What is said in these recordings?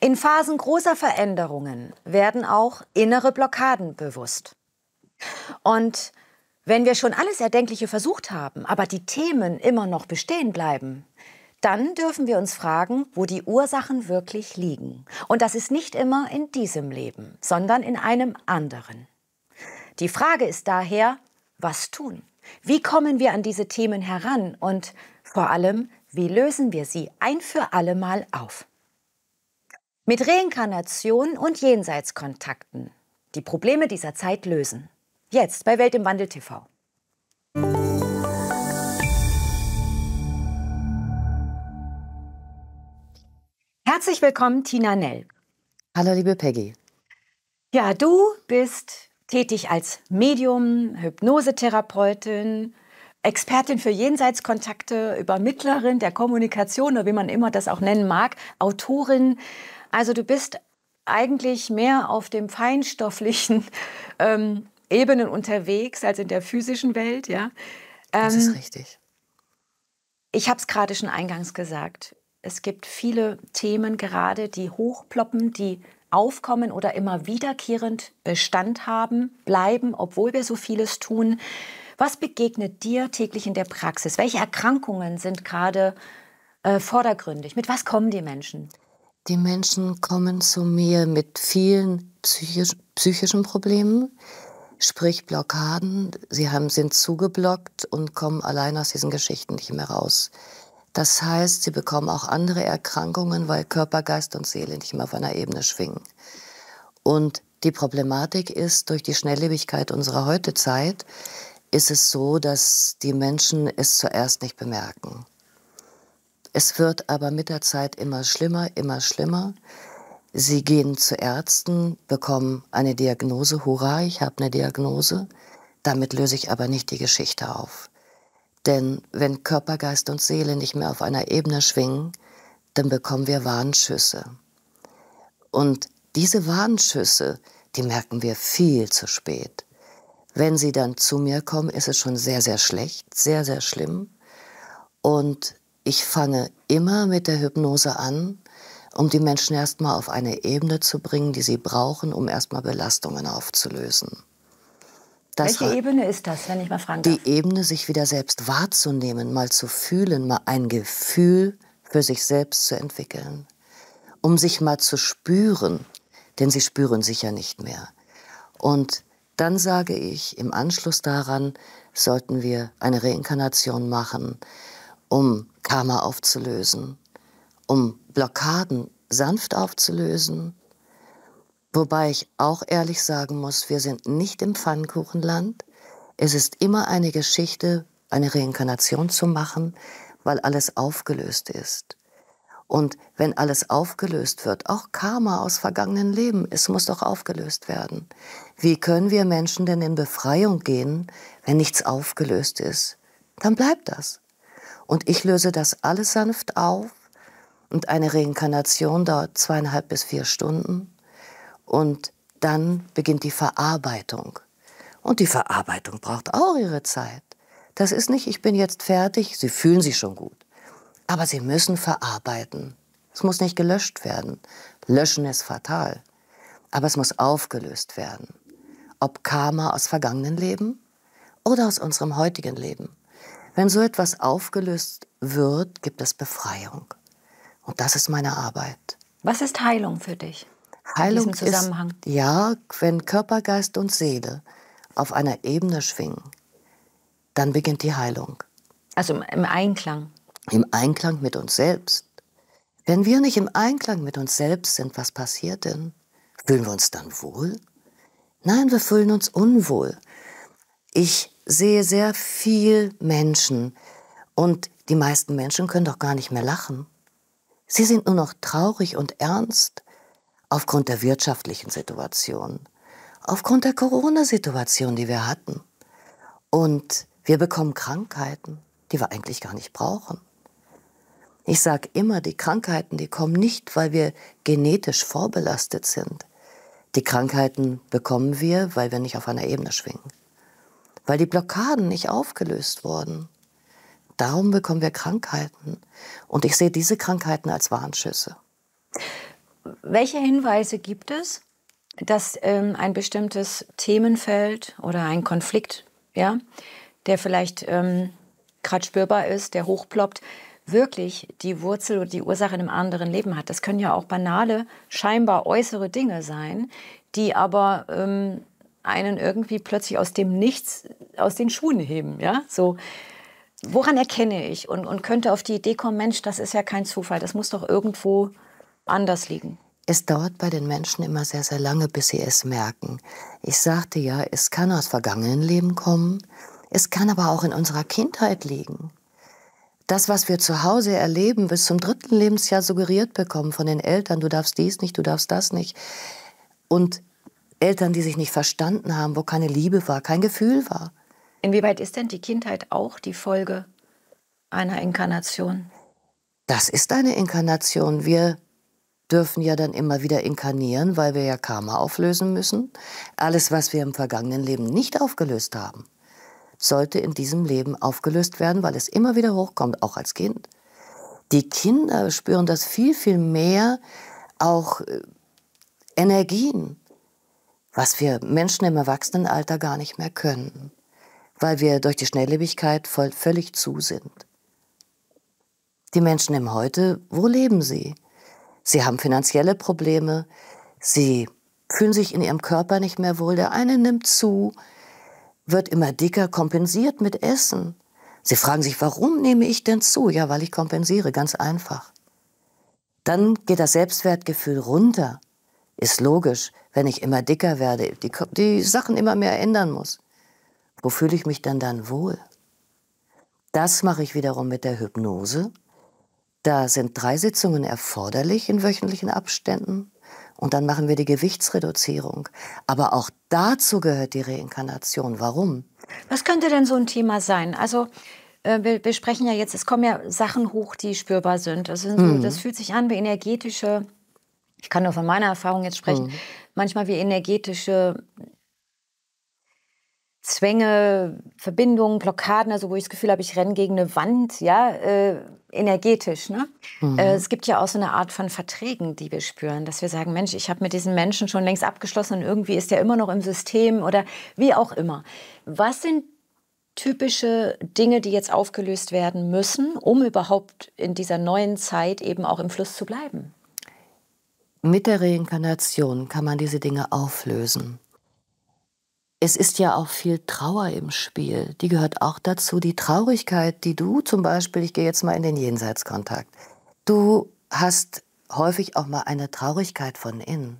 In Phasen großer Veränderungen werden auch innere Blockaden bewusst. Und wenn wir schon alles Erdenkliche versucht haben, aber die Themen immer noch bestehen bleiben, dann dürfen wir uns fragen, wo die Ursachen wirklich liegen. Und das ist nicht immer in diesem Leben, sondern in einem anderen. Die Frage ist daher, was tun? Wie kommen wir an diese Themen heran und vor allem, wie lösen wir sie ein für alle Mal auf? Mit Reinkarnation und Jenseitskontakten. Die Probleme dieser Zeit lösen. Jetzt bei Welt im Wandel TV. Herzlich willkommen, Tina Nell. Hallo, liebe Peggy. Ja, du bist tätig als Medium, Hypnosetherapeutin, Expertin für Jenseitskontakte, Übermittlerin der Kommunikation oder wie man immer das auch nennen mag, Autorin also du bist eigentlich mehr auf dem feinstofflichen ähm, Ebenen unterwegs als in der physischen Welt, ja. Ähm, das ist ähm, richtig. Ich habe es gerade schon eingangs gesagt. Es gibt viele Themen gerade, die hochploppen, die aufkommen oder immer wiederkehrend Bestand haben, bleiben, obwohl wir so vieles tun. Was begegnet dir täglich in der Praxis? Welche Erkrankungen sind gerade äh, vordergründig? Mit was kommen die Menschen? Die Menschen kommen zu mir mit vielen psychisch, psychischen Problemen, sprich Blockaden. Sie haben, sind zugeblockt und kommen allein aus diesen Geschichten nicht mehr raus. Das heißt, sie bekommen auch andere Erkrankungen, weil Körper, Geist und Seele nicht mehr auf einer Ebene schwingen. Und die Problematik ist, durch die Schnelllebigkeit unserer heutige Zeit ist es so, dass die Menschen es zuerst nicht bemerken. Es wird aber mit der Zeit immer schlimmer, immer schlimmer. Sie gehen zu Ärzten, bekommen eine Diagnose, hurra, ich habe eine Diagnose. Damit löse ich aber nicht die Geschichte auf. Denn wenn Körper, Geist und Seele nicht mehr auf einer Ebene schwingen, dann bekommen wir Warnschüsse. Und diese Warnschüsse, die merken wir viel zu spät. Wenn sie dann zu mir kommen, ist es schon sehr, sehr schlecht, sehr, sehr schlimm. Und ich fange immer mit der Hypnose an, um die Menschen erstmal auf eine Ebene zu bringen, die sie brauchen, um erstmal Belastungen aufzulösen. Das Welche Ebene ist das, wenn ich mal fragen darf? Die Ebene, sich wieder selbst wahrzunehmen, mal zu fühlen, mal ein Gefühl für sich selbst zu entwickeln, um sich mal zu spüren, denn sie spüren sich ja nicht mehr. Und dann sage ich, im Anschluss daran sollten wir eine Reinkarnation machen, um Karma aufzulösen, um Blockaden sanft aufzulösen. Wobei ich auch ehrlich sagen muss, wir sind nicht im Pfannkuchenland. Es ist immer eine Geschichte, eine Reinkarnation zu machen, weil alles aufgelöst ist. Und wenn alles aufgelöst wird, auch Karma aus vergangenen Leben, es muss doch aufgelöst werden. Wie können wir Menschen denn in Befreiung gehen, wenn nichts aufgelöst ist? Dann bleibt das. Und ich löse das alles sanft auf und eine Reinkarnation dauert zweieinhalb bis vier Stunden. Und dann beginnt die Verarbeitung. Und die Verarbeitung braucht auch ihre Zeit. Das ist nicht, ich bin jetzt fertig, Sie fühlen sich schon gut. Aber Sie müssen verarbeiten. Es muss nicht gelöscht werden. Löschen ist fatal. Aber es muss aufgelöst werden. Ob Karma aus vergangenen Leben oder aus unserem heutigen Leben. Wenn so etwas aufgelöst wird, gibt es Befreiung. Und das ist meine Arbeit. Was ist Heilung für dich? Heilung ist, ja, wenn Körper, Geist und Seele auf einer Ebene schwingen, dann beginnt die Heilung. Also im Einklang. Im Einklang mit uns selbst. Wenn wir nicht im Einklang mit uns selbst sind, was passiert denn? Fühlen wir uns dann wohl? Nein, wir fühlen uns unwohl. Ich sehe sehr viel Menschen und die meisten Menschen können doch gar nicht mehr lachen. Sie sind nur noch traurig und ernst aufgrund der wirtschaftlichen Situation, aufgrund der Corona-Situation, die wir hatten. Und wir bekommen Krankheiten, die wir eigentlich gar nicht brauchen. Ich sage immer, die Krankheiten, die kommen nicht, weil wir genetisch vorbelastet sind. Die Krankheiten bekommen wir, weil wir nicht auf einer Ebene schwingen weil die Blockaden nicht aufgelöst wurden. Darum bekommen wir Krankheiten. Und ich sehe diese Krankheiten als Warnschüsse. Welche Hinweise gibt es, dass ähm, ein bestimmtes Themenfeld oder ein Konflikt, ja, der vielleicht ähm, gerade spürbar ist, der hochploppt, wirklich die Wurzel oder die Ursache in einem anderen Leben hat? Das können ja auch banale, scheinbar äußere Dinge sein, die aber ähm, einen irgendwie plötzlich aus dem Nichts aus den Schuhen heben. Ja? So, woran erkenne ich und, und könnte auf die Idee kommen, Mensch, das ist ja kein Zufall, das muss doch irgendwo anders liegen? Es dauert bei den Menschen immer sehr, sehr lange, bis sie es merken. Ich sagte ja, es kann aus vergangenen Leben kommen, es kann aber auch in unserer Kindheit liegen. Das, was wir zu Hause erleben, bis zum dritten Lebensjahr suggeriert bekommen von den Eltern, du darfst dies nicht, du darfst das nicht. Und Eltern, die sich nicht verstanden haben, wo keine Liebe war, kein Gefühl war. Inwieweit ist denn die Kindheit auch die Folge einer Inkarnation? Das ist eine Inkarnation. Wir dürfen ja dann immer wieder inkarnieren, weil wir ja Karma auflösen müssen. Alles, was wir im vergangenen Leben nicht aufgelöst haben, sollte in diesem Leben aufgelöst werden, weil es immer wieder hochkommt, auch als Kind. Die Kinder spüren das viel, viel mehr, auch äh, Energien was wir Menschen im Erwachsenenalter gar nicht mehr können, weil wir durch die Schnelllebigkeit voll, völlig zu sind. Die Menschen im Heute, wo leben sie? Sie haben finanzielle Probleme, sie fühlen sich in ihrem Körper nicht mehr wohl, der eine nimmt zu, wird immer dicker, kompensiert mit Essen. Sie fragen sich, warum nehme ich denn zu? Ja, weil ich kompensiere, ganz einfach. Dann geht das Selbstwertgefühl runter. Ist logisch, wenn ich immer dicker werde, die, die Sachen immer mehr ändern muss? Wo fühle ich mich denn dann wohl? Das mache ich wiederum mit der Hypnose. Da sind drei Sitzungen erforderlich in wöchentlichen Abständen. Und dann machen wir die Gewichtsreduzierung. Aber auch dazu gehört die Reinkarnation. Warum? Was könnte denn so ein Thema sein? Also äh, wir, wir sprechen ja jetzt, es kommen ja Sachen hoch, die spürbar sind. Also, das, sind so, mhm. das fühlt sich an wie energetische, ich kann nur von meiner Erfahrung jetzt sprechen, mhm manchmal wie energetische Zwänge, Verbindungen, Blockaden, also wo ich das Gefühl habe, ich renne gegen eine Wand, ja, äh, energetisch. Ne? Mhm. Äh, es gibt ja auch so eine Art von Verträgen, die wir spüren, dass wir sagen, Mensch, ich habe mit diesen Menschen schon längst abgeschlossen und irgendwie ist der immer noch im System oder wie auch immer. Was sind typische Dinge, die jetzt aufgelöst werden müssen, um überhaupt in dieser neuen Zeit eben auch im Fluss zu bleiben? Mit der Reinkarnation kann man diese Dinge auflösen. Es ist ja auch viel Trauer im Spiel. Die gehört auch dazu. Die Traurigkeit, die du zum Beispiel, ich gehe jetzt mal in den Jenseitskontakt. Du hast häufig auch mal eine Traurigkeit von innen.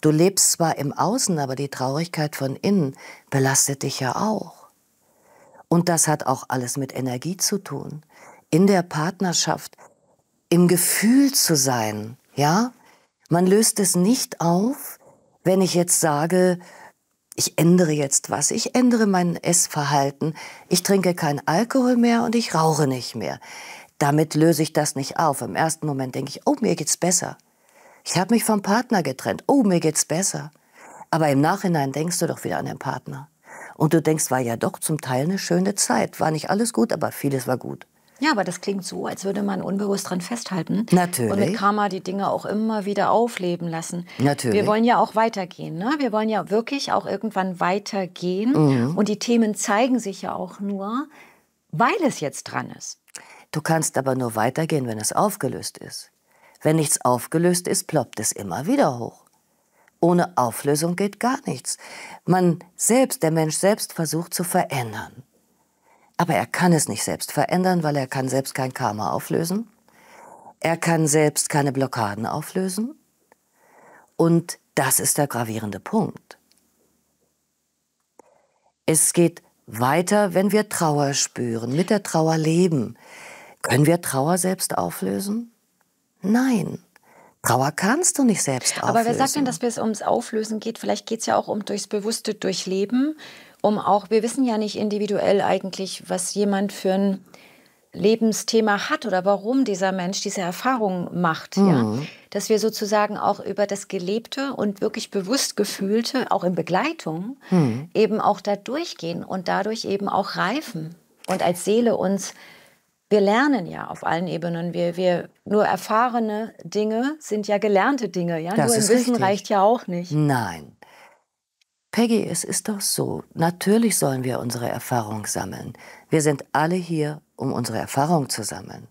Du lebst zwar im Außen, aber die Traurigkeit von innen belastet dich ja auch. Und das hat auch alles mit Energie zu tun. In der Partnerschaft, im Gefühl zu sein, ja? Man löst es nicht auf, wenn ich jetzt sage, ich ändere jetzt was, ich ändere mein Essverhalten, ich trinke keinen Alkohol mehr und ich rauche nicht mehr. Damit löse ich das nicht auf. Im ersten Moment denke ich, oh, mir geht's besser. Ich habe mich vom Partner getrennt, oh, mir geht's besser. Aber im Nachhinein denkst du doch wieder an den Partner. Und du denkst, war ja doch zum Teil eine schöne Zeit. War nicht alles gut, aber vieles war gut. Ja, aber das klingt so, als würde man unbewusst dran festhalten. Natürlich. Und mit Karma die Dinge auch immer wieder aufleben lassen. Natürlich. Wir wollen ja auch weitergehen. Ne? Wir wollen ja wirklich auch irgendwann weitergehen. Mhm. Und die Themen zeigen sich ja auch nur, weil es jetzt dran ist. Du kannst aber nur weitergehen, wenn es aufgelöst ist. Wenn nichts aufgelöst ist, ploppt es immer wieder hoch. Ohne Auflösung geht gar nichts. Man selbst, der Mensch selbst versucht zu verändern. Aber er kann es nicht selbst verändern, weil er kann selbst kein Karma auflösen. Er kann selbst keine Blockaden auflösen. Und das ist der gravierende Punkt. Es geht weiter, wenn wir Trauer spüren, mit der Trauer leben. Können wir Trauer selbst auflösen? Nein. Trauer kannst du nicht selbst auflösen. Aber wer sagt denn, dass es ums Auflösen geht? Vielleicht geht es ja auch um durchs bewusste Durchleben um auch, wir wissen ja nicht individuell eigentlich, was jemand für ein Lebensthema hat oder warum dieser Mensch diese Erfahrung macht, mhm. ja. Dass wir sozusagen auch über das Gelebte und wirklich bewusst Gefühlte, auch in Begleitung, mhm. eben auch da durchgehen und dadurch eben auch reifen und als Seele uns wir lernen ja auf allen Ebenen. Wir, wir nur erfahrene Dinge sind ja gelernte Dinge. Ja? Das nur Wissen richtig. reicht ja auch nicht. Nein. Peggy, es ist doch so, natürlich sollen wir unsere Erfahrung sammeln. Wir sind alle hier, um unsere Erfahrung zu sammeln.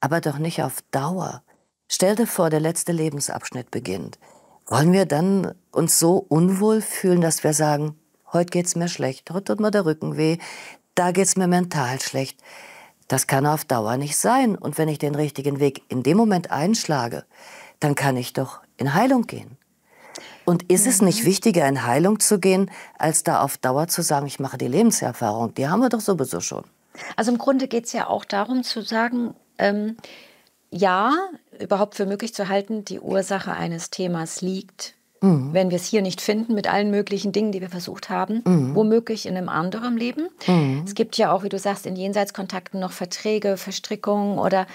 Aber doch nicht auf Dauer. Stell dir vor, der letzte Lebensabschnitt beginnt. Wollen wir dann uns so unwohl fühlen, dass wir sagen, heute geht's mir schlecht, heute tut mir der Rücken weh, da geht's mir mental schlecht. Das kann auf Dauer nicht sein. Und wenn ich den richtigen Weg in dem Moment einschlage, dann kann ich doch in Heilung gehen. Und ist es nicht mhm. wichtiger, in Heilung zu gehen, als da auf Dauer zu sagen, ich mache die Lebenserfahrung? Die haben wir doch sowieso schon. Also im Grunde geht es ja auch darum zu sagen, ähm, ja, überhaupt für möglich zu halten, die Ursache eines Themas liegt, mhm. wenn wir es hier nicht finden, mit allen möglichen Dingen, die wir versucht haben, mhm. womöglich in einem anderen Leben. Mhm. Es gibt ja auch, wie du sagst, in Jenseitskontakten noch Verträge, Verstrickungen oder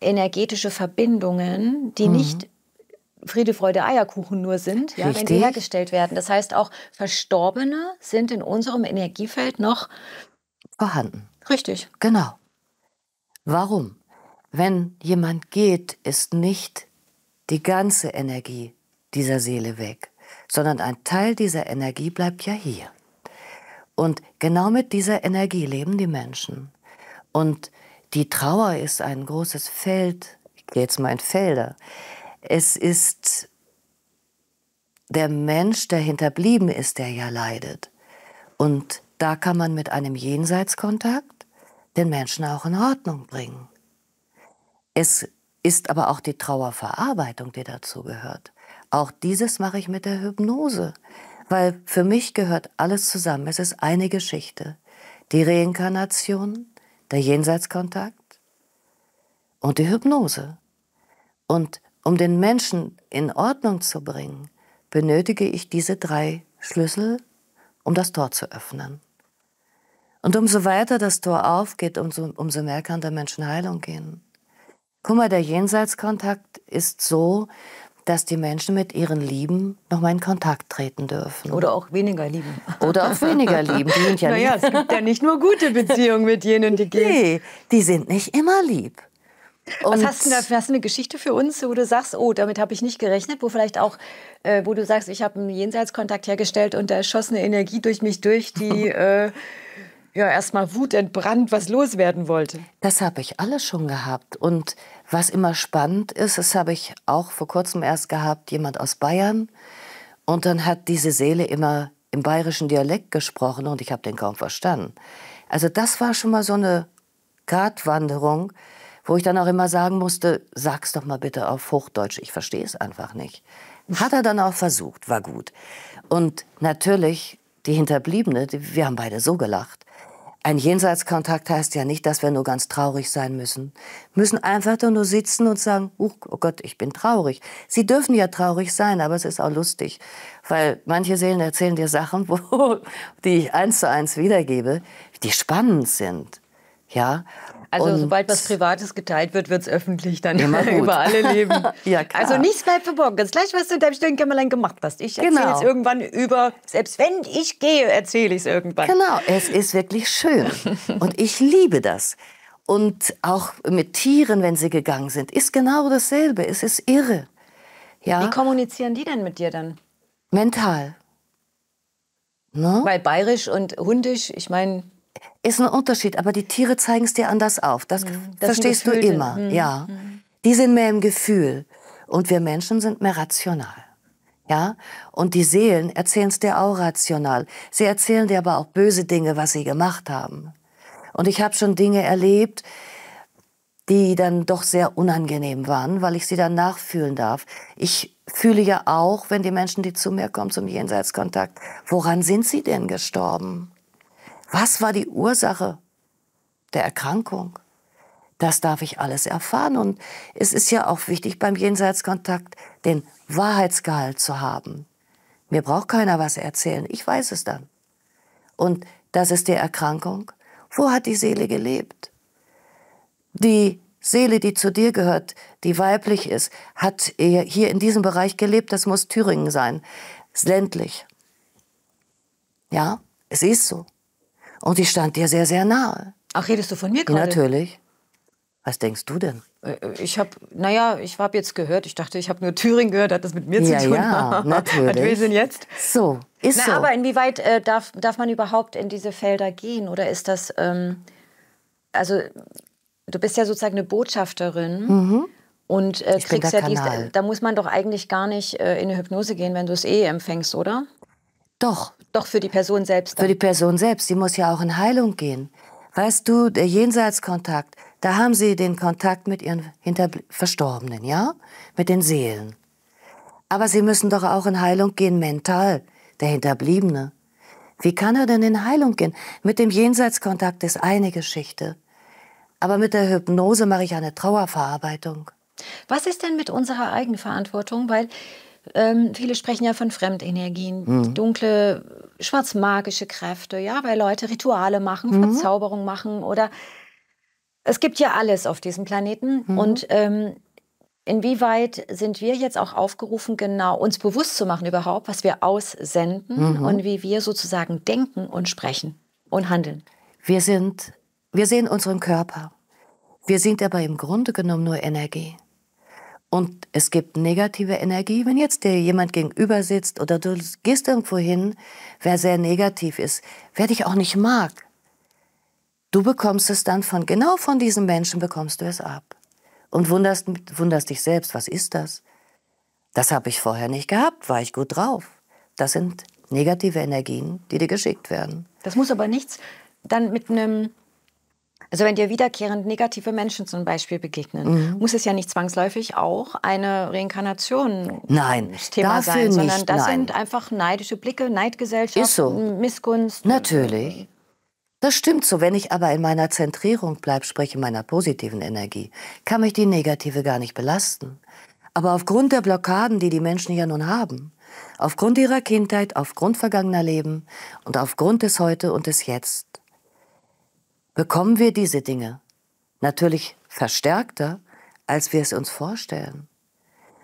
energetische Verbindungen, die mhm. nicht Friede, Freude, Eierkuchen nur sind, ja, wenn die hergestellt werden. Das heißt, auch Verstorbene sind in unserem Energiefeld noch vorhanden. Richtig. Genau. Warum? Wenn jemand geht, ist nicht die ganze Energie dieser Seele weg, sondern ein Teil dieser Energie bleibt ja hier. Und genau mit dieser Energie leben die Menschen. Und die Trauer ist ein großes Feld, ich gehe jetzt mal in Felder, es ist der Mensch, der hinterblieben ist, der ja leidet. Und da kann man mit einem Jenseitskontakt den Menschen auch in Ordnung bringen. Es ist aber auch die Trauerverarbeitung, die dazu gehört. Auch dieses mache ich mit der Hypnose, weil für mich gehört alles zusammen. Es ist eine Geschichte. Die Reinkarnation, der Jenseitskontakt und die Hypnose. Und um den Menschen in Ordnung zu bringen, benötige ich diese drei Schlüssel, um das Tor zu öffnen. Und umso weiter das Tor aufgeht, umso, umso mehr kann der Mensch in Heilung gehen. Guck mal, der Jenseitskontakt ist so, dass die Menschen mit ihren Lieben noch mal in Kontakt treten dürfen. Oder auch weniger lieben. Oder auch weniger lieben. Die sind ja naja, es gibt ja nicht nur gute Beziehungen mit jenen, die gehen. Nee, die sind nicht immer lieb. Was hast du, da, hast du eine Geschichte für uns, wo du sagst, oh, damit habe ich nicht gerechnet, wo vielleicht auch, äh, wo du sagst, ich habe einen Jenseitskontakt hergestellt und da schoss eine Energie durch mich durch, die äh, ja erstmal entbrannt, was loswerden wollte. Das habe ich alles schon gehabt. Und was immer spannend ist, das habe ich auch vor kurzem erst gehabt, jemand aus Bayern. Und dann hat diese Seele immer im bayerischen Dialekt gesprochen und ich habe den kaum verstanden. Also das war schon mal so eine Gratwanderung wo ich dann auch immer sagen musste, sag's doch mal bitte auf Hochdeutsch, ich verstehe es einfach nicht. Hat er dann auch versucht, war gut. Und natürlich die Hinterbliebene, die, wir haben beide so gelacht. Ein Jenseitskontakt heißt ja nicht, dass wir nur ganz traurig sein müssen. Müssen einfach nur sitzen und sagen, oh Gott, ich bin traurig. Sie dürfen ja traurig sein, aber es ist auch lustig. Weil manche Seelen erzählen dir Sachen, wo, die ich eins zu eins wiedergebe, die spannend sind. Ja, also und sobald was Privates geteilt wird, wird es öffentlich dann über alle leben. ja, klar. Also nichts bleibt verborgen. Das gleiche, was du in deinem Stillenkämmerlein gemacht hast. Ich erzähle genau. es irgendwann über, selbst wenn ich gehe, erzähle ich es irgendwann. Genau, es ist wirklich schön. und ich liebe das. Und auch mit Tieren, wenn sie gegangen sind, ist genau dasselbe. Es ist irre. Ja? Wie kommunizieren die denn mit dir dann? Mental. No? Ne? Weil bayerisch und hundisch, ich meine, ist ein Unterschied, aber die Tiere zeigen es dir anders auf. Das, mhm. das verstehst du immer. Mhm. Ja. Mhm. Die sind mehr im Gefühl und wir Menschen sind mehr rational. Ja? Und die Seelen erzählen es dir auch rational. Sie erzählen dir aber auch böse Dinge, was sie gemacht haben. Und ich habe schon Dinge erlebt, die dann doch sehr unangenehm waren, weil ich sie dann nachfühlen darf. Ich fühle ja auch, wenn die Menschen, die zu mir kommen, zum Jenseitskontakt, woran sind sie denn gestorben? Was war die Ursache der Erkrankung? Das darf ich alles erfahren. Und es ist ja auch wichtig beim Jenseitskontakt, den Wahrheitsgehalt zu haben. Mir braucht keiner was erzählen. Ich weiß es dann. Und das ist die Erkrankung. Wo hat die Seele gelebt? Die Seele, die zu dir gehört, die weiblich ist, hat hier in diesem Bereich gelebt. Das muss Thüringen sein. Ist ländlich. Ja, es ist so. Und die stand dir sehr, sehr nahe. Ach, redest du von mir gerade? Natürlich. Was denkst du denn? Äh, äh, ich habe, naja, ich habe jetzt gehört, ich dachte, ich habe nur Thüringen gehört, hat das mit mir ja, zu tun. Ja, natürlich. Was will jetzt? So, ist Na, so. Aber inwieweit äh, darf, darf man überhaupt in diese Felder gehen? Oder ist das, ähm, also du bist ja sozusagen eine Botschafterin. Mhm. Und äh, kriegst ja dies, da muss man doch eigentlich gar nicht äh, in eine Hypnose gehen, wenn du es eh empfängst, oder? Doch, doch für die Person selbst. Dann. Für die Person selbst. Sie muss ja auch in Heilung gehen. Weißt du, der Jenseitskontakt, da haben sie den Kontakt mit ihren Hinterbl Verstorbenen, ja? Mit den Seelen. Aber sie müssen doch auch in Heilung gehen, mental, der Hinterbliebene. Wie kann er denn in Heilung gehen? Mit dem Jenseitskontakt ist eine Geschichte. Aber mit der Hypnose mache ich eine Trauerverarbeitung. Was ist denn mit unserer Eigenverantwortung? Weil ähm, viele sprechen ja von Fremdenergien, mhm. dunkle schwarzmagische Kräfte, ja, weil Leute Rituale machen, mhm. Verzauberung machen oder es gibt ja alles auf diesem Planeten mhm. und ähm, inwieweit sind wir jetzt auch aufgerufen, genau uns bewusst zu machen überhaupt, was wir aussenden mhm. und wie wir sozusagen denken und sprechen und handeln? Wir sind, wir sehen unseren Körper. Wir sind aber im Grunde genommen nur Energie. Und es gibt negative Energie. Wenn jetzt dir jemand gegenüber sitzt oder du gehst irgendwo hin, wer sehr negativ ist, wer dich auch nicht mag, du bekommst es dann von, genau von diesem Menschen bekommst du es ab. Und wunderst, wunderst dich selbst, was ist das? Das habe ich vorher nicht gehabt, war ich gut drauf. Das sind negative Energien, die dir geschickt werden. Das muss aber nichts dann mit einem also wenn dir wiederkehrend negative Menschen zum Beispiel begegnen, mhm. muss es ja nicht zwangsläufig auch eine Reinkarnation Nein, Thema dafür sein, sondern das nein. sind einfach neidische Blicke, Neidgesellschaft, Ist so. Missgunst. Natürlich. Das stimmt so. Wenn ich aber in meiner Zentrierung bleibe, spreche meiner positiven Energie, kann mich die negative gar nicht belasten. Aber aufgrund der Blockaden, die die Menschen ja nun haben, aufgrund ihrer Kindheit, aufgrund vergangener Leben und aufgrund des Heute und des Jetzt, bekommen wir diese Dinge natürlich verstärkter, als wir es uns vorstellen.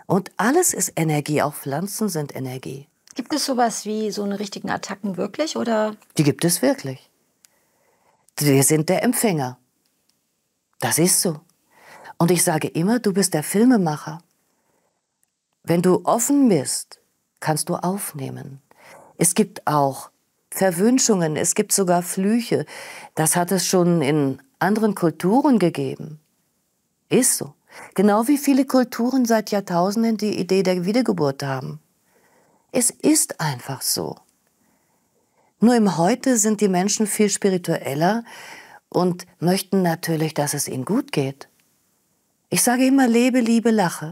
Und alles ist Energie, auch Pflanzen sind Energie. Gibt es sowas wie so einen richtigen Attacken wirklich oder? Die gibt es wirklich. Wir sind der Empfänger. Das ist so. Und ich sage immer, du bist der Filmemacher. Wenn du offen bist, kannst du aufnehmen. Es gibt auch Verwünschungen, es gibt sogar Flüche. Das hat es schon in anderen Kulturen gegeben. Ist so. Genau wie viele Kulturen seit Jahrtausenden die Idee der Wiedergeburt haben. Es ist einfach so. Nur im Heute sind die Menschen viel spiritueller und möchten natürlich, dass es ihnen gut geht. Ich sage immer, lebe, liebe, lache.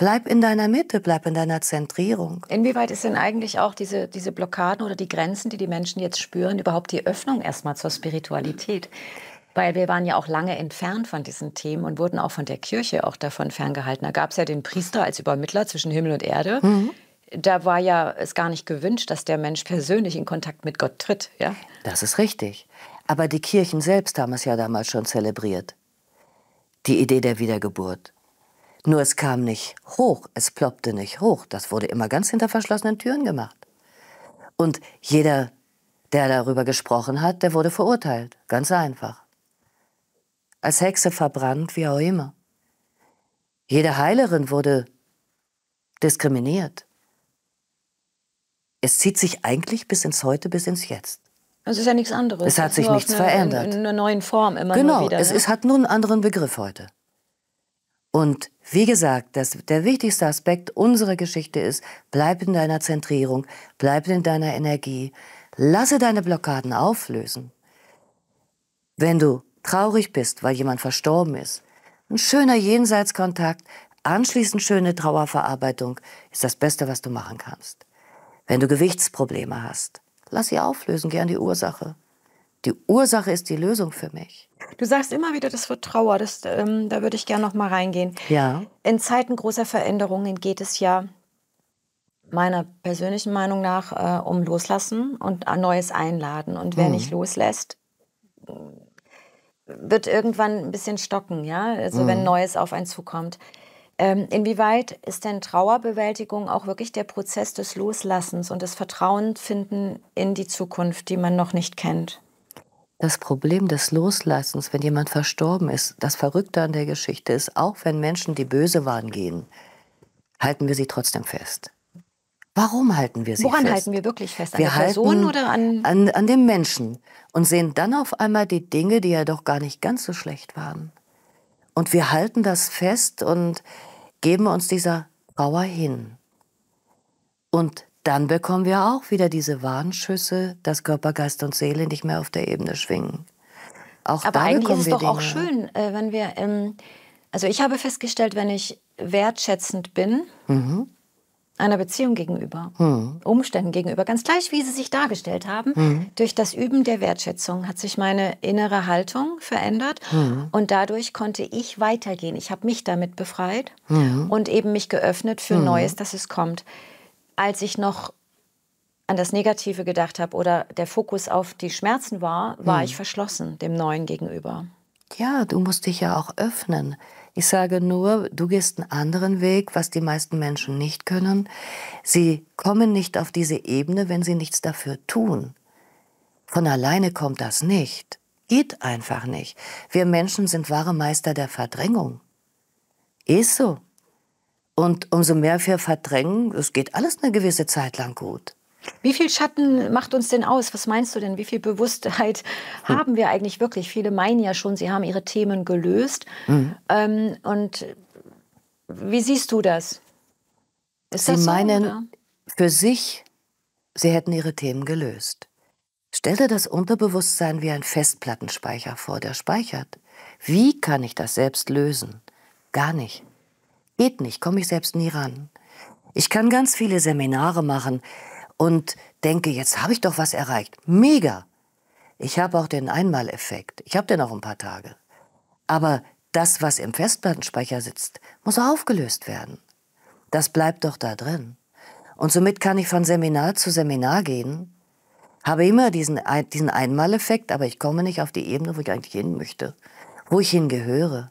Bleib in deiner Mitte, bleib in deiner Zentrierung. Inwieweit ist denn eigentlich auch diese, diese Blockaden oder die Grenzen, die die Menschen jetzt spüren, überhaupt die Öffnung erstmal zur Spiritualität? Weil wir waren ja auch lange entfernt von diesen Themen und wurden auch von der Kirche auch davon ferngehalten. Da gab es ja den Priester als Übermittler zwischen Himmel und Erde. Mhm da war ja es gar nicht gewünscht, dass der Mensch persönlich in Kontakt mit Gott tritt. Ja? Das ist richtig. Aber die Kirchen selbst haben es ja damals schon zelebriert. Die Idee der Wiedergeburt. Nur es kam nicht hoch, es ploppte nicht hoch. Das wurde immer ganz hinter verschlossenen Türen gemacht. Und jeder, der darüber gesprochen hat, der wurde verurteilt. Ganz einfach. Als Hexe verbrannt, wie auch immer. Jede Heilerin wurde diskriminiert. Es zieht sich eigentlich bis ins Heute, bis ins Jetzt. Es ist ja nichts anderes. Es hat sich nichts verändert. In, einer neuen Form immer genau, wieder. Genau, es ne? hat nur einen anderen Begriff heute. Und wie gesagt, das, der wichtigste Aspekt unserer Geschichte ist, bleib in deiner Zentrierung, bleib in deiner Energie, lasse deine Blockaden auflösen. Wenn du traurig bist, weil jemand verstorben ist, ein schöner Jenseitskontakt, anschließend schöne Trauerverarbeitung ist das Beste, was du machen kannst. Wenn du Gewichtsprobleme hast, lass sie auflösen, gern die Ursache. Die Ursache ist die Lösung für mich. Du sagst immer wieder, das wird Trauer. Das, ähm, da würde ich gerne noch mal reingehen. Ja. In Zeiten großer Veränderungen geht es ja meiner persönlichen Meinung nach äh, um Loslassen und ein Neues einladen. Und wer mhm. nicht loslässt, mm, wird irgendwann ein bisschen stocken, ja. Also mhm. wenn Neues auf einen zukommt. Ähm, inwieweit ist denn Trauerbewältigung auch wirklich der Prozess des Loslassens und des Vertrauens finden in die Zukunft, die man noch nicht kennt? das Problem des Loslassens, wenn jemand verstorben ist, das Verrückte an der Geschichte ist, auch wenn Menschen, die böse waren, gehen, halten wir sie trotzdem fest. Warum halten wir sie Woran fest? Woran halten wir wirklich fest? An wir der Person oder an, an... An dem Menschen. Und sehen dann auf einmal die Dinge, die ja doch gar nicht ganz so schlecht waren. Und wir halten das fest und geben uns dieser Trauer hin. Und dann bekommen wir auch wieder diese Warnschüsse, dass Körper, Geist und Seele nicht mehr auf der Ebene schwingen. Auch Aber eigentlich ist es doch Dinge. auch schön, äh, wenn wir, ähm, also ich habe festgestellt, wenn ich wertschätzend bin, mhm. einer Beziehung gegenüber, mhm. Umständen gegenüber, ganz gleich, wie sie sich dargestellt haben, mhm. durch das Üben der Wertschätzung hat sich meine innere Haltung verändert mhm. und dadurch konnte ich weitergehen. Ich habe mich damit befreit mhm. und eben mich geöffnet für mhm. Neues, dass es kommt als ich noch an das Negative gedacht habe oder der Fokus auf die Schmerzen war, war hm. ich verschlossen dem Neuen gegenüber. Ja, du musst dich ja auch öffnen. Ich sage nur, du gehst einen anderen Weg, was die meisten Menschen nicht können. Sie kommen nicht auf diese Ebene, wenn sie nichts dafür tun. Von alleine kommt das nicht. Geht einfach nicht. Wir Menschen sind wahre Meister der Verdrängung. Ist so. Und umso mehr wir verdrängen, es geht alles eine gewisse Zeit lang gut. Wie viel Schatten macht uns denn aus? Was meinst du denn? Wie viel Bewusstheit hm. haben wir eigentlich wirklich? Viele meinen ja schon, sie haben ihre Themen gelöst. Hm. Ähm, und wie siehst du das? Ist sie das so, meinen oder? für sich, sie hätten ihre Themen gelöst. Stell dir das Unterbewusstsein wie ein Festplattenspeicher vor, der speichert. Wie kann ich das selbst lösen? Gar nicht. Geht nicht, komme ich selbst nie ran. Ich kann ganz viele Seminare machen und denke, jetzt habe ich doch was erreicht. Mega! Ich habe auch den Einmaleffekt. Ich habe den auch ein paar Tage. Aber das, was im Festplattenspeicher sitzt, muss aufgelöst werden. Das bleibt doch da drin. Und somit kann ich von Seminar zu Seminar gehen, habe immer diesen, diesen Einmaleffekt, aber ich komme nicht auf die Ebene, wo ich eigentlich hin möchte, wo ich hingehöre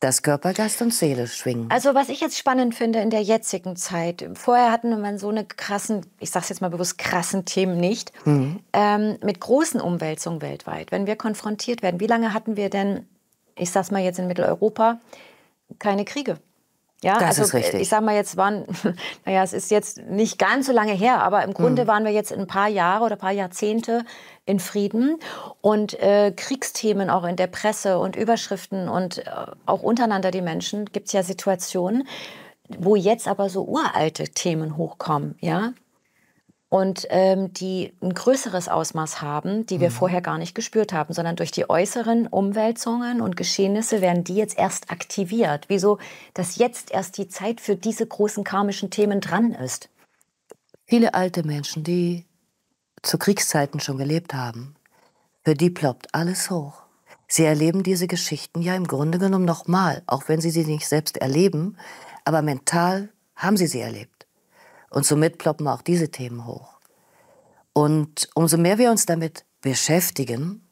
dass Körper, Geist und Seele schwingen. Also was ich jetzt spannend finde in der jetzigen Zeit, vorher hatten wir so eine krassen, ich sage es jetzt mal bewusst, krassen Themen nicht, mhm. ähm, mit großen Umwälzungen weltweit. Wenn wir konfrontiert werden, wie lange hatten wir denn, ich sage mal jetzt in Mitteleuropa, keine Kriege? Ja, das also, ist richtig. Ich sag mal, jetzt waren, naja, es ist jetzt nicht ganz so lange her, aber im Grunde mhm. waren wir jetzt ein paar Jahre oder paar Jahrzehnte in Frieden und äh, Kriegsthemen auch in der Presse und Überschriften und äh, auch untereinander die Menschen gibt es ja Situationen, wo jetzt aber so uralte Themen hochkommen, ja, und ähm, die ein größeres Ausmaß haben, die wir mhm. vorher gar nicht gespürt haben, sondern durch die äußeren Umwälzungen und Geschehnisse werden die jetzt erst aktiviert. Wieso, dass jetzt erst die Zeit für diese großen karmischen Themen dran ist? Viele alte Menschen, die zu Kriegszeiten schon gelebt haben, für die ploppt alles hoch. Sie erleben diese Geschichten ja im Grunde genommen nochmal, auch wenn sie sie nicht selbst erleben, aber mental haben sie sie erlebt. Und somit ploppen auch diese Themen hoch. Und umso mehr wir uns damit beschäftigen,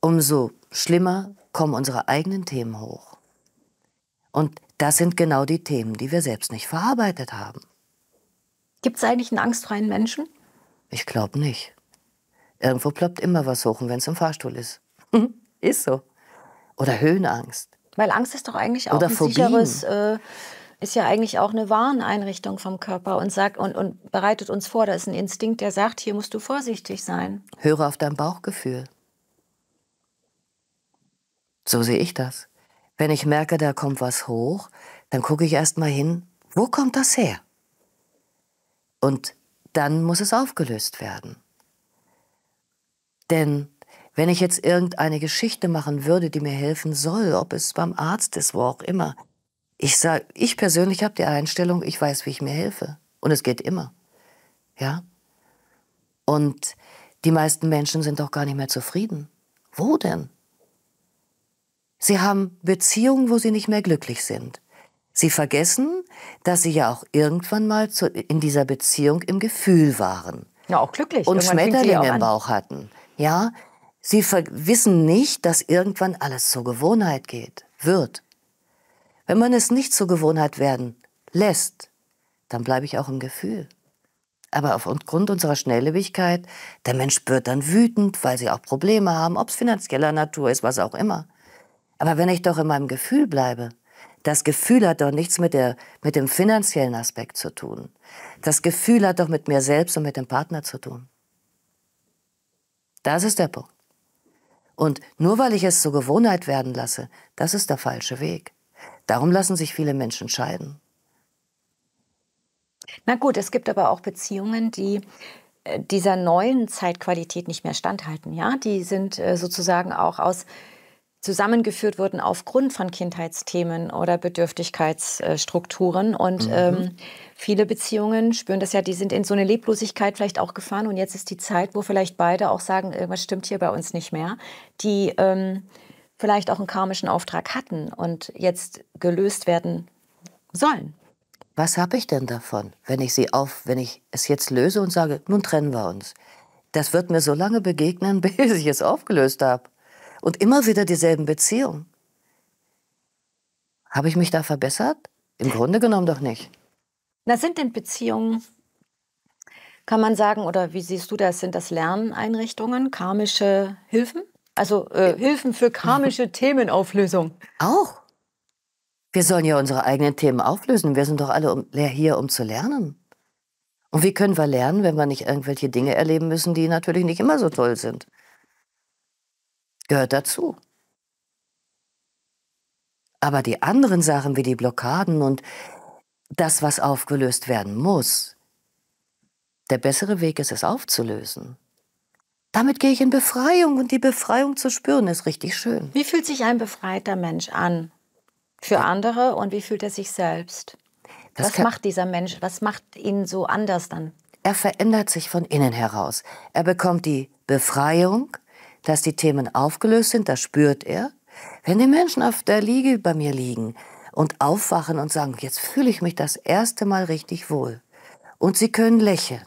umso schlimmer kommen unsere eigenen Themen hoch. Und das sind genau die Themen, die wir selbst nicht verarbeitet haben. Gibt es eigentlich einen angstfreien Menschen? Ich glaube nicht. Irgendwo ploppt immer was hoch, wenn es im Fahrstuhl ist. Mhm. ist so. Oder Höhenangst. Weil Angst ist doch eigentlich auch Oder ein Phobien. sicheres... Äh ist ja eigentlich auch eine Warneinrichtung vom Körper und sagt und, und bereitet uns vor. Da ist ein Instinkt, der sagt, hier musst du vorsichtig sein. Höre auf dein Bauchgefühl. So sehe ich das. Wenn ich merke, da kommt was hoch, dann gucke ich erst mal hin, wo kommt das her? Und dann muss es aufgelöst werden. Denn wenn ich jetzt irgendeine Geschichte machen würde, die mir helfen soll, ob es beim Arzt ist, wo auch immer, ich sag, ich persönlich habe die Einstellung, ich weiß, wie ich mir helfe. Und es geht immer. Ja? Und die meisten Menschen sind doch gar nicht mehr zufrieden. Wo denn? Sie haben Beziehungen, wo sie nicht mehr glücklich sind. Sie vergessen, dass sie ja auch irgendwann mal zu, in dieser Beziehung im Gefühl waren. Ja, auch glücklich. Und Schmetterlinge im Bauch hatten. Ja, sie wissen nicht, dass irgendwann alles zur Gewohnheit geht, wird. Wenn man es nicht zur Gewohnheit werden lässt, dann bleibe ich auch im Gefühl. Aber aufgrund unserer Schnelllebigkeit, der Mensch wird dann wütend, weil sie auch Probleme haben, ob es finanzieller Natur ist, was auch immer. Aber wenn ich doch in meinem Gefühl bleibe, das Gefühl hat doch nichts mit, der, mit dem finanziellen Aspekt zu tun. Das Gefühl hat doch mit mir selbst und mit dem Partner zu tun. Das ist der Punkt. Und nur weil ich es zur Gewohnheit werden lasse, das ist der falsche Weg. Darum lassen sich viele Menschen scheiden. Na gut, es gibt aber auch Beziehungen, die äh, dieser neuen Zeitqualität nicht mehr standhalten. Ja, die sind äh, sozusagen auch aus zusammengeführt wurden aufgrund von Kindheitsthemen oder Bedürftigkeitsstrukturen. Und mhm. ähm, viele Beziehungen spüren das ja, die sind in so eine Leblosigkeit vielleicht auch gefahren. Und jetzt ist die Zeit, wo vielleicht beide auch sagen, irgendwas stimmt hier bei uns nicht mehr. Die ähm, vielleicht auch einen karmischen Auftrag hatten und jetzt gelöst werden sollen. Was habe ich denn davon, wenn ich sie auf, wenn ich es jetzt löse und sage, nun trennen wir uns? Das wird mir so lange begegnen, bis ich es aufgelöst habe. Und immer wieder dieselben Beziehungen. Habe ich mich da verbessert? Im Grunde genommen doch nicht. Na, sind denn Beziehungen, kann man sagen, oder wie siehst du das, sind das Lerneinrichtungen, karmische Hilfen? Also äh, äh, Hilfen für karmische Themenauflösung. Auch. Wir sollen ja unsere eigenen Themen auflösen. Wir sind doch alle um, hier, um zu lernen. Und wie können wir lernen, wenn wir nicht irgendwelche Dinge erleben müssen, die natürlich nicht immer so toll sind? Gehört dazu. Aber die anderen Sachen wie die Blockaden und das, was aufgelöst werden muss, der bessere Weg ist es aufzulösen damit gehe ich in Befreiung und die Befreiung zu spüren ist richtig schön. Wie fühlt sich ein befreiter Mensch an für andere und wie fühlt er sich selbst? Das was macht dieser Mensch, was macht ihn so anders dann? Er verändert sich von innen heraus. Er bekommt die Befreiung, dass die Themen aufgelöst sind, das spürt er. Wenn die Menschen auf der Liege bei mir liegen und aufwachen und sagen, jetzt fühle ich mich das erste Mal richtig wohl und sie können lächeln,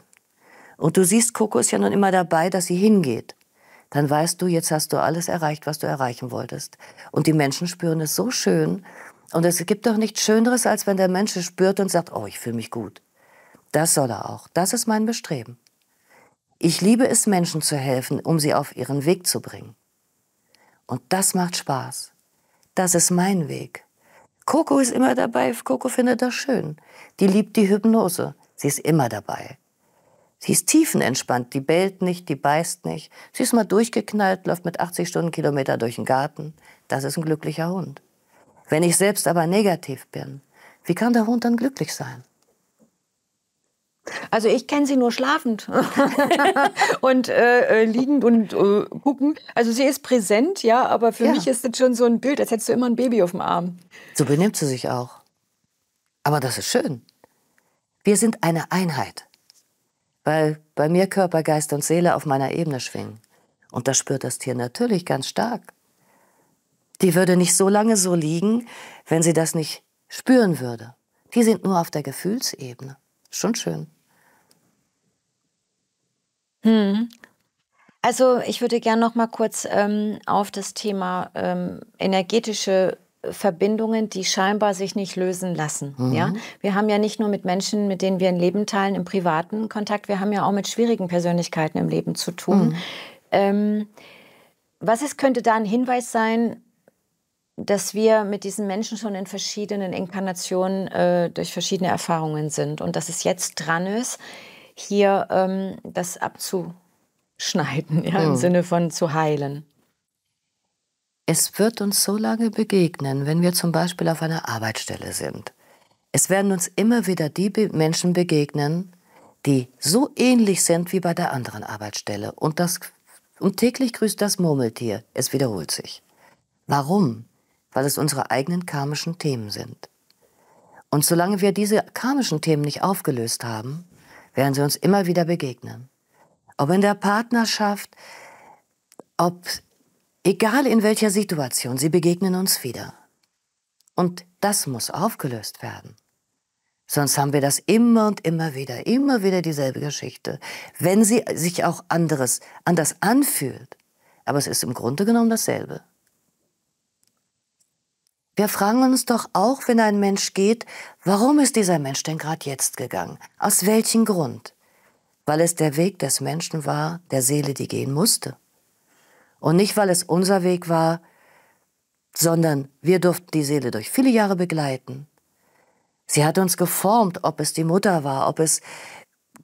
und du siehst, Coco ist ja nun immer dabei, dass sie hingeht. Dann weißt du, jetzt hast du alles erreicht, was du erreichen wolltest. Und die Menschen spüren es so schön. Und es gibt doch nichts Schöneres, als wenn der Mensch es spürt und sagt, oh, ich fühle mich gut. Das soll er auch. Das ist mein Bestreben. Ich liebe es, Menschen zu helfen, um sie auf ihren Weg zu bringen. Und das macht Spaß. Das ist mein Weg. Coco ist immer dabei. Coco findet das schön. Die liebt die Hypnose. Sie ist immer dabei. Sie ist tiefenentspannt, die bellt nicht, die beißt nicht. Sie ist mal durchgeknallt, läuft mit 80 Stundenkilometer durch den Garten. Das ist ein glücklicher Hund. Wenn ich selbst aber negativ bin, wie kann der Hund dann glücklich sein? Also ich kenne sie nur schlafend und äh, äh, liegend und äh, gucken. Also sie ist präsent, ja, aber für ja. mich ist das schon so ein Bild, als hättest du immer ein Baby auf dem Arm. So benimmt sie sich auch. Aber das ist schön. Wir sind eine Einheit weil bei mir Körper, Geist und Seele auf meiner Ebene schwingen. Und das spürt das Tier natürlich ganz stark. Die würde nicht so lange so liegen, wenn sie das nicht spüren würde. Die sind nur auf der Gefühlsebene. Schon schön. Hm. Also ich würde gerne noch mal kurz ähm, auf das Thema ähm, energetische Verbindungen, die scheinbar sich nicht lösen lassen. Mhm. Ja? Wir haben ja nicht nur mit Menschen, mit denen wir ein Leben teilen, im privaten Kontakt, wir haben ja auch mit schwierigen Persönlichkeiten im Leben zu tun. Mhm. Ähm, was ist, könnte da ein Hinweis sein, dass wir mit diesen Menschen schon in verschiedenen Inkarnationen äh, durch verschiedene Erfahrungen sind und dass es jetzt dran ist, hier ähm, das abzuschneiden, ja, mhm. im Sinne von zu heilen? Es wird uns so lange begegnen, wenn wir zum Beispiel auf einer Arbeitsstelle sind. Es werden uns immer wieder die Menschen begegnen, die so ähnlich sind wie bei der anderen Arbeitsstelle. Und, das, und täglich grüßt das Murmeltier. Es wiederholt sich. Warum? Weil es unsere eigenen karmischen Themen sind. Und solange wir diese karmischen Themen nicht aufgelöst haben, werden sie uns immer wieder begegnen. Ob in der Partnerschaft, ob Egal in welcher Situation, sie begegnen uns wieder. Und das muss aufgelöst werden. Sonst haben wir das immer und immer wieder, immer wieder dieselbe Geschichte. Wenn sie sich auch anderes, anders anfühlt, aber es ist im Grunde genommen dasselbe. Wir fragen uns doch auch, wenn ein Mensch geht, warum ist dieser Mensch denn gerade jetzt gegangen? Aus welchem Grund? Weil es der Weg des Menschen war, der Seele, die gehen musste. Und nicht, weil es unser Weg war, sondern wir durften die Seele durch viele Jahre begleiten. Sie hat uns geformt, ob es die Mutter war, ob es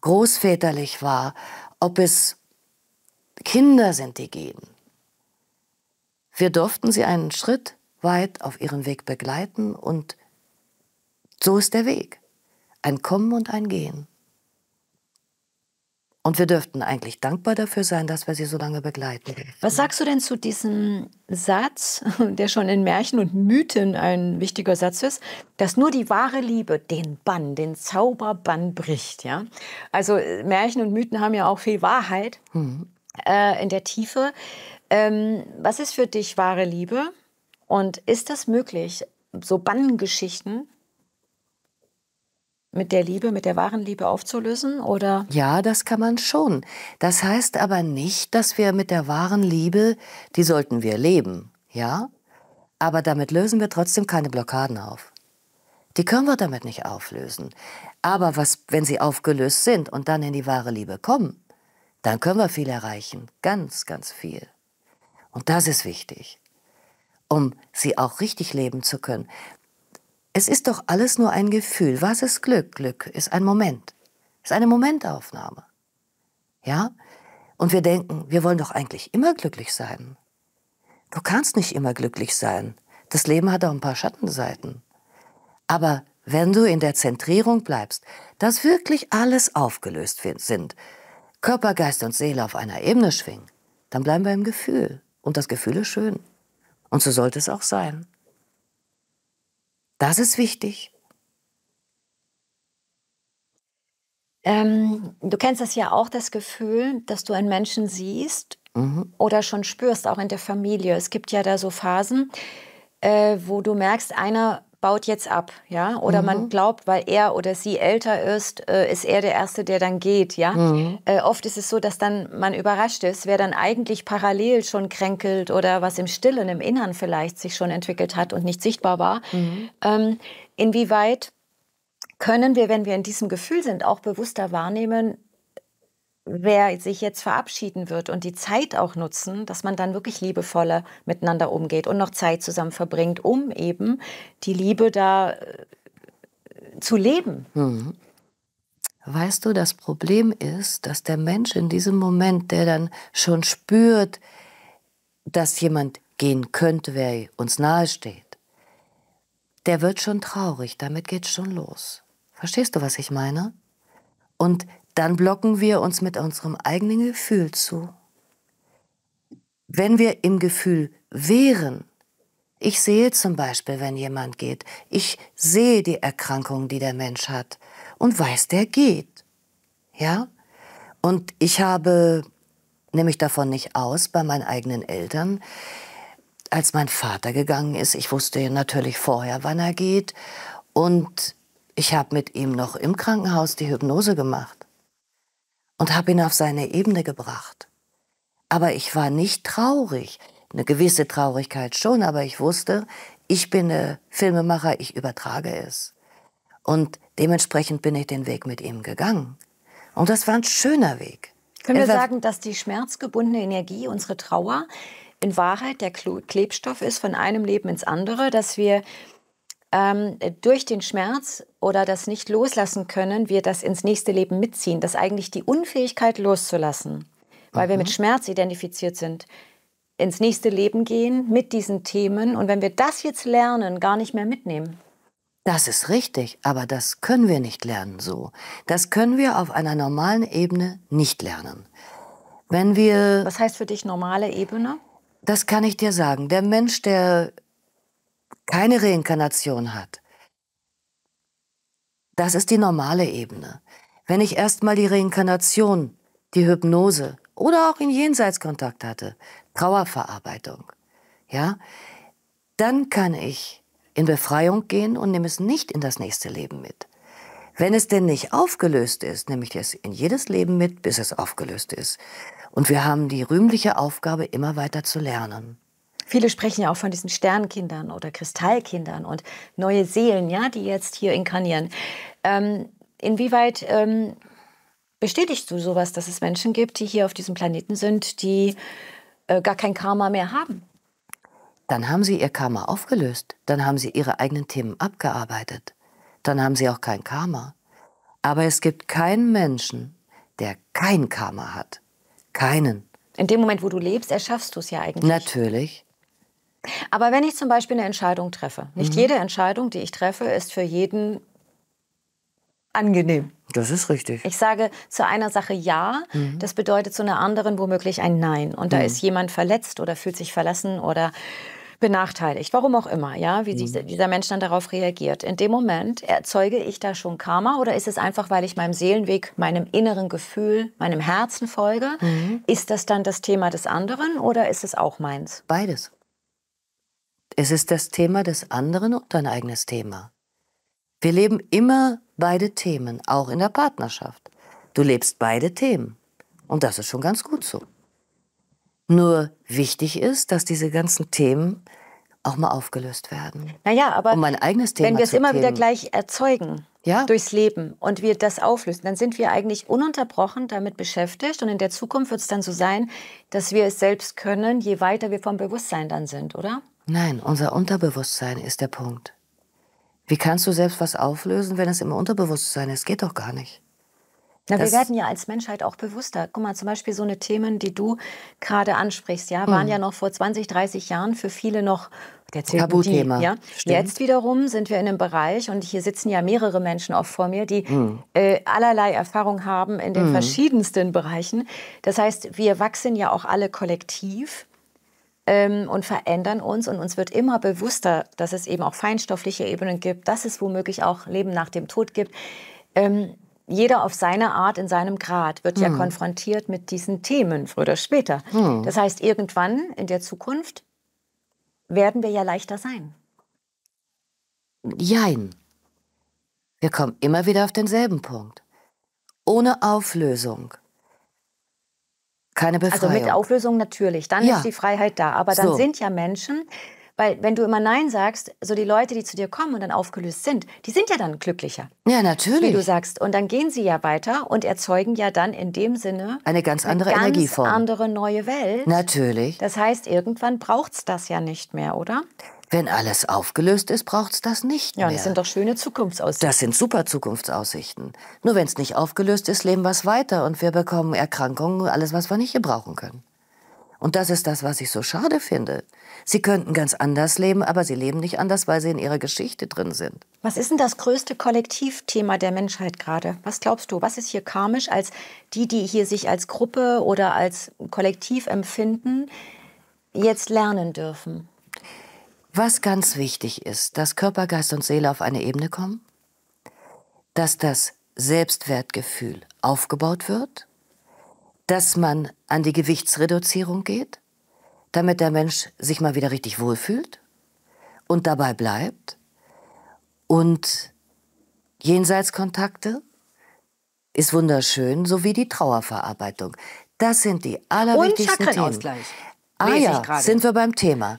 großväterlich war, ob es Kinder sind, die gehen. Wir durften sie einen Schritt weit auf ihrem Weg begleiten und so ist der Weg. Ein Kommen und ein Gehen. Und wir dürften eigentlich dankbar dafür sein, dass wir sie so lange begleiten. Was sagst du denn zu diesem Satz, der schon in Märchen und Mythen ein wichtiger Satz ist, dass nur die wahre Liebe den Bann, den Zauberbann bricht? Ja? Also äh, Märchen und Mythen haben ja auch viel Wahrheit mhm. äh, in der Tiefe. Ähm, was ist für dich wahre Liebe? Und ist das möglich, so Bannengeschichten mit der Liebe, mit der wahren Liebe aufzulösen, oder? Ja, das kann man schon. Das heißt aber nicht, dass wir mit der wahren Liebe, die sollten wir leben, ja? Aber damit lösen wir trotzdem keine Blockaden auf. Die können wir damit nicht auflösen. Aber was, wenn sie aufgelöst sind und dann in die wahre Liebe kommen, dann können wir viel erreichen. Ganz, ganz viel. Und das ist wichtig, um sie auch richtig leben zu können. Es ist doch alles nur ein Gefühl. Was ist Glück? Glück ist ein Moment. Ist eine Momentaufnahme. Ja? Und wir denken, wir wollen doch eigentlich immer glücklich sein. Du kannst nicht immer glücklich sein. Das Leben hat auch ein paar Schattenseiten. Aber wenn du in der Zentrierung bleibst, dass wirklich alles aufgelöst sind, Körper, Geist und Seele auf einer Ebene schwingen, dann bleiben wir im Gefühl. Und das Gefühl ist schön. Und so sollte es auch sein. Das ist wichtig. Ähm, du kennst das ja auch, das Gefühl, dass du einen Menschen siehst mhm. oder schon spürst, auch in der Familie. Es gibt ja da so Phasen, äh, wo du merkst, einer baut jetzt ab, ja, oder mhm. man glaubt, weil er oder sie älter ist, äh, ist er der Erste, der dann geht, ja. Mhm. Äh, oft ist es so, dass dann man überrascht ist, wer dann eigentlich parallel schon kränkelt oder was im Stillen, im Innern vielleicht sich schon entwickelt hat und nicht sichtbar war. Mhm. Ähm, inwieweit können wir, wenn wir in diesem Gefühl sind, auch bewusster wahrnehmen, wer sich jetzt verabschieden wird und die Zeit auch nutzen, dass man dann wirklich liebevoller miteinander umgeht und noch Zeit zusammen verbringt, um eben die Liebe da äh, zu leben. Mhm. Weißt du, das Problem ist, dass der Mensch in diesem Moment, der dann schon spürt, dass jemand gehen könnte, wer uns nahesteht, der wird schon traurig, damit geht es schon los. Verstehst du, was ich meine? Und dann blocken wir uns mit unserem eigenen Gefühl zu. Wenn wir im Gefühl wären, ich sehe zum Beispiel, wenn jemand geht, ich sehe die Erkrankung, die der Mensch hat und weiß, der geht. Ja? Und ich habe, nehme ich davon nicht aus, bei meinen eigenen Eltern, als mein Vater gegangen ist, ich wusste natürlich vorher, wann er geht und ich habe mit ihm noch im Krankenhaus die Hypnose gemacht und habe ihn auf seine Ebene gebracht. Aber ich war nicht traurig, eine gewisse Traurigkeit schon, aber ich wusste, ich bin äh, Filmemacher, ich übertrage es. Und dementsprechend bin ich den Weg mit ihm gegangen. Und das war ein schöner Weg. Können wir sagen, dass die schmerzgebundene Energie, unsere Trauer, in Wahrheit der Klebstoff ist von einem Leben ins andere, dass wir ähm, durch den Schmerz oder das nicht loslassen können, wir das ins nächste Leben mitziehen, Das ist eigentlich die Unfähigkeit loszulassen, weil mhm. wir mit mhm. Schmerz identifiziert sind, ins nächste Leben gehen mit diesen Themen und wenn wir das jetzt lernen, gar nicht mehr mitnehmen. Das ist richtig, aber das können wir nicht lernen so. Das können wir auf einer normalen Ebene nicht lernen. Wenn wir Was heißt für dich normale Ebene? Das kann ich dir sagen. Der Mensch, der keine Reinkarnation hat. Das ist die normale Ebene. Wenn ich erstmal die Reinkarnation, die Hypnose oder auch in Jenseitskontakt hatte, Trauerverarbeitung, ja, dann kann ich in Befreiung gehen und nehme es nicht in das nächste Leben mit. Wenn es denn nicht aufgelöst ist, nehme ich es in jedes Leben mit, bis es aufgelöst ist. Und wir haben die rühmliche Aufgabe, immer weiter zu lernen. Viele sprechen ja auch von diesen Sternkindern oder Kristallkindern und neue Seelen, ja, die jetzt hier inkarnieren. Ähm, inwieweit ähm, bestätigst du sowas, dass es Menschen gibt, die hier auf diesem Planeten sind, die äh, gar kein Karma mehr haben? Dann haben sie ihr Karma aufgelöst, dann haben sie ihre eigenen Themen abgearbeitet, dann haben sie auch kein Karma. Aber es gibt keinen Menschen, der kein Karma hat. Keinen. In dem Moment, wo du lebst, erschaffst du es ja eigentlich. Natürlich. Aber wenn ich zum Beispiel eine Entscheidung treffe, nicht mhm. jede Entscheidung, die ich treffe, ist für jeden angenehm. Das ist richtig. Ich sage zu einer Sache Ja, mhm. das bedeutet zu einer anderen womöglich ein Nein. Und da mhm. ist jemand verletzt oder fühlt sich verlassen oder benachteiligt, warum auch immer, ja, wie mhm. dieser Mensch dann darauf reagiert. In dem Moment erzeuge ich da schon Karma oder ist es einfach, weil ich meinem Seelenweg, meinem inneren Gefühl, meinem Herzen folge? Mhm. Ist das dann das Thema des anderen oder ist es auch meins? Beides. Es ist das Thema des anderen und dein eigenes Thema. Wir leben immer beide Themen, auch in der Partnerschaft. Du lebst beide Themen. Und das ist schon ganz gut so. Nur wichtig ist, dass diese ganzen Themen auch mal aufgelöst werden. Naja, aber um mein eigenes Thema wenn wir es immer Themen. wieder gleich erzeugen ja? durchs Leben und wir das auflösen, dann sind wir eigentlich ununterbrochen damit beschäftigt und in der Zukunft wird es dann so sein, dass wir es selbst können, je weiter wir vom Bewusstsein dann sind, oder? Nein, unser Unterbewusstsein ist der Punkt. Wie kannst du selbst was auflösen, wenn es im Unterbewusstsein ist? Geht doch gar nicht. Na, wir werden ja als Menschheit auch bewusster. Guck mal, zum Beispiel so eine Themen, die du gerade ansprichst, ja, waren mhm. ja noch vor 20, 30 Jahren für viele noch Tabuthema. ja. Jetzt wiederum sind wir in einem Bereich und hier sitzen ja mehrere Menschen auch vor mir, die mhm. äh, allerlei Erfahrung haben in den mhm. verschiedensten Bereichen. Das heißt, wir wachsen ja auch alle kollektiv ähm, und verändern uns. Und uns wird immer bewusster, dass es eben auch feinstoffliche Ebenen gibt, dass es womöglich auch Leben nach dem Tod gibt. Ähm, jeder auf seine Art, in seinem Grad, wird hm. ja konfrontiert mit diesen Themen, früher oder später. Hm. Das heißt, irgendwann in der Zukunft werden wir ja leichter sein. Jein. Wir kommen immer wieder auf denselben Punkt. Ohne Auflösung. Keine Befreiung. Also mit Auflösung natürlich. Dann ja. ist die Freiheit da. Aber dann so. sind ja Menschen, weil wenn du immer Nein sagst, so die Leute, die zu dir kommen und dann aufgelöst sind, die sind ja dann glücklicher. Ja, natürlich. Wie du sagst. Und dann gehen sie ja weiter und erzeugen ja dann in dem Sinne eine ganz andere eine ganz Energieform. andere neue Welt. Natürlich. Das heißt, irgendwann braucht es das ja nicht mehr, oder? Wenn alles aufgelöst ist, braucht es das nicht ja, mehr. Ja, das sind doch schöne Zukunftsaussichten. Das sind super Zukunftsaussichten. Nur wenn es nicht aufgelöst ist, leben wir es weiter und wir bekommen Erkrankungen, und alles, was wir nicht gebrauchen können. Und das ist das, was ich so schade finde. Sie könnten ganz anders leben, aber sie leben nicht anders, weil sie in ihrer Geschichte drin sind. Was ist denn das größte Kollektivthema der Menschheit gerade? Was glaubst du, was ist hier karmisch als die, die hier sich als Gruppe oder als Kollektiv empfinden, jetzt lernen dürfen? Was ganz wichtig ist, dass Körper, Geist und Seele auf eine Ebene kommen, dass das Selbstwertgefühl aufgebaut wird, dass man an die Gewichtsreduzierung geht, damit der Mensch sich mal wieder richtig wohlfühlt und dabei bleibt und Jenseitskontakte ist wunderschön, sowie die Trauerverarbeitung. Das sind die allerwichtigsten und Themen. Ah ja, sind wir beim Thema.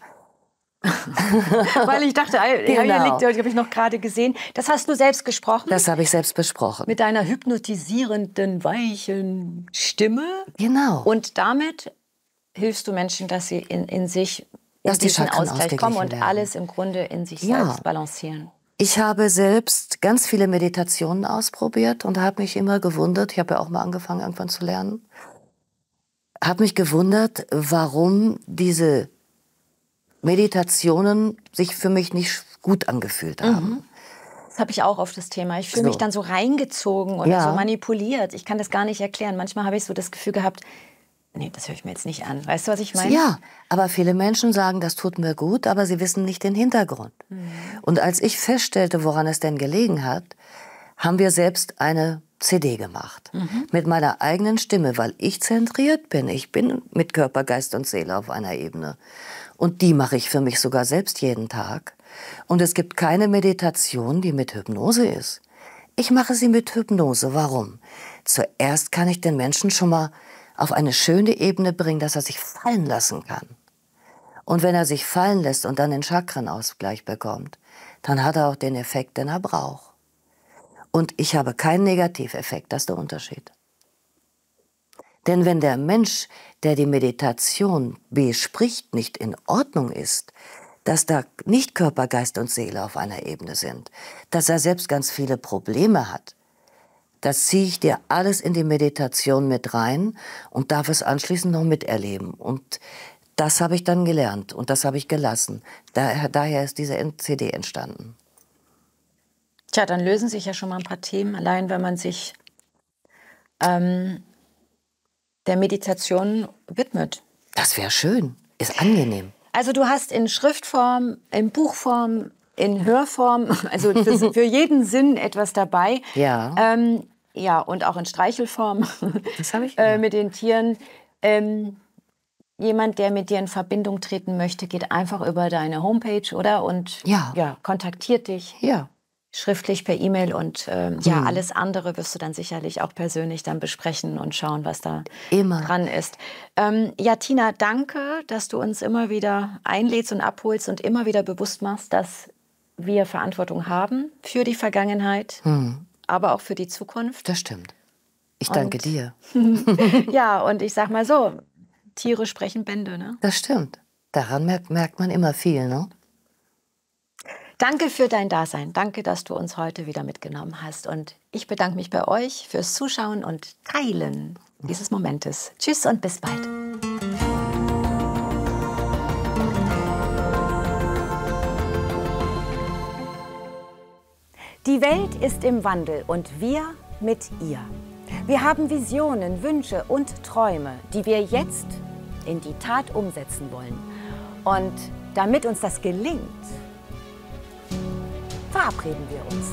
Weil ich dachte, genau. hier liegt, habe ich noch gerade gesehen. Das hast du selbst gesprochen? Das habe ich selbst besprochen. Mit deiner hypnotisierenden, weichen Stimme? Genau. Und damit hilfst du Menschen, dass sie in, in sich in dass diesen die Ausgleich kommen und werden. alles im Grunde in sich ja. selbst balancieren. Ich habe selbst ganz viele Meditationen ausprobiert und habe mich immer gewundert, ich habe ja auch mal angefangen, irgendwann zu lernen, habe mich gewundert, warum diese Meditationen sich für mich nicht gut angefühlt haben. Mhm. Das habe ich auch auf das Thema. Ich fühle so. mich dann so reingezogen oder ja. so manipuliert. Ich kann das gar nicht erklären. Manchmal habe ich so das Gefühl gehabt, nee, das höre ich mir jetzt nicht an. Weißt du, was ich meine? Ja, aber viele Menschen sagen, das tut mir gut, aber sie wissen nicht den Hintergrund. Mhm. Und als ich feststellte, woran es denn gelegen hat, haben wir selbst eine CD gemacht. Mhm. Mit meiner eigenen Stimme, weil ich zentriert bin. Ich bin mit Körper, Geist und Seele auf einer Ebene. Und die mache ich für mich sogar selbst jeden Tag. Und es gibt keine Meditation, die mit Hypnose ist. Ich mache sie mit Hypnose. Warum? Zuerst kann ich den Menschen schon mal auf eine schöne Ebene bringen, dass er sich fallen lassen kann. Und wenn er sich fallen lässt und dann den Chakrenausgleich bekommt, dann hat er auch den Effekt, den er braucht. Und ich habe keinen Negativeffekt, das ist der Unterschied. Denn wenn der Mensch, der die Meditation bespricht, nicht in Ordnung ist, dass da nicht Körper, Geist und Seele auf einer Ebene sind, dass er selbst ganz viele Probleme hat, das ziehe ich dir alles in die Meditation mit rein und darf es anschließend noch miterleben. Und das habe ich dann gelernt und das habe ich gelassen. Daher, daher ist diese CD entstanden. Tja, dann lösen sich ja schon mal ein paar Themen, allein wenn man sich ähm, der Meditation widmet. Das wäre schön, ist angenehm. Also du hast in Schriftform, in Buchform, in Hörform, also für jeden Sinn etwas dabei. Ja. Ähm, ja, und auch in Streichelform. Das habe ich. Äh, mit den Tieren. Ähm, jemand, der mit dir in Verbindung treten möchte, geht einfach über deine Homepage, oder? Und ja. ja kontaktiert dich. Ja schriftlich per E-Mail und ähm, ja, mhm. alles andere wirst du dann sicherlich auch persönlich dann besprechen und schauen, was da immer. dran ist. Ähm, ja, Tina, danke, dass du uns immer wieder einlädst und abholst und immer wieder bewusst machst, dass wir Verantwortung haben für die Vergangenheit, mhm. aber auch für die Zukunft. Das stimmt. Ich danke und, dir. ja, und ich sag mal so, Tiere sprechen Bände, ne? Das stimmt. Daran merkt, merkt man immer viel, ne? Danke für dein Dasein. Danke, dass du uns heute wieder mitgenommen hast. Und ich bedanke mich bei euch fürs Zuschauen und Teilen dieses Momentes. Tschüss und bis bald. Die Welt ist im Wandel und wir mit ihr. Wir haben Visionen, Wünsche und Träume, die wir jetzt in die Tat umsetzen wollen. Und damit uns das gelingt, verabreden wir uns.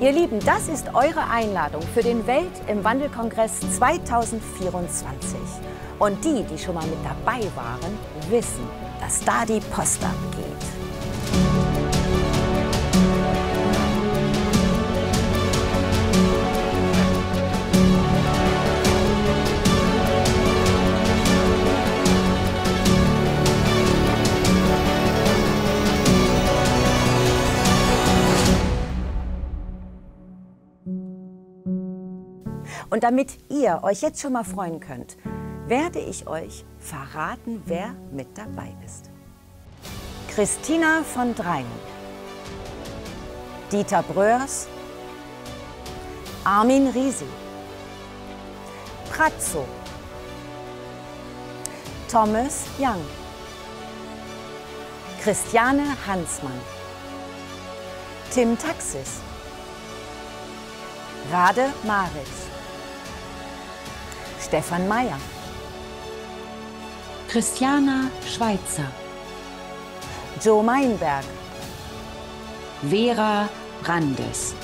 Ihr Lieben, das ist eure Einladung für den Welt im Wandelkongress 2024. Und die, die schon mal mit dabei waren, wissen, dass da die Post abgeht. Und damit ihr euch jetzt schon mal freuen könnt, werde ich euch verraten, wer mit dabei ist. Christina von Dreien, Dieter Bröers, Armin Risi, Pratzo, Thomas Young, Christiane Hansmann, Tim Taxis, Rade Maritz, Stefan Meyer. Christiana Schweitzer. Joe Meinberg. Vera Brandes.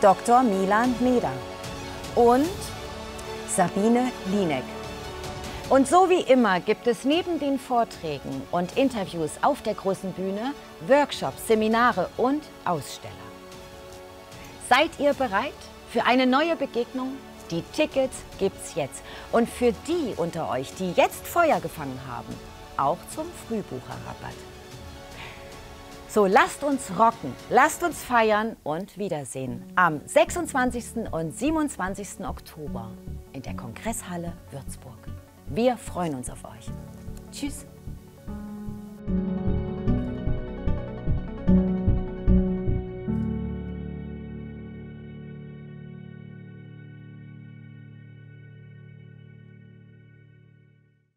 Dr. Milan Meder. Und Sabine Linek. Und so wie immer gibt es neben den Vorträgen und Interviews auf der großen Bühne Workshops, Seminare und Aussteller. Seid ihr bereit für eine neue Begegnung die Tickets gibt's jetzt. Und für die unter euch, die jetzt Feuer gefangen haben, auch zum Frühbucherrabatt. So, lasst uns rocken, lasst uns feiern und wiedersehen am 26. und 27. Oktober in der Kongresshalle Würzburg. Wir freuen uns auf euch. Tschüss.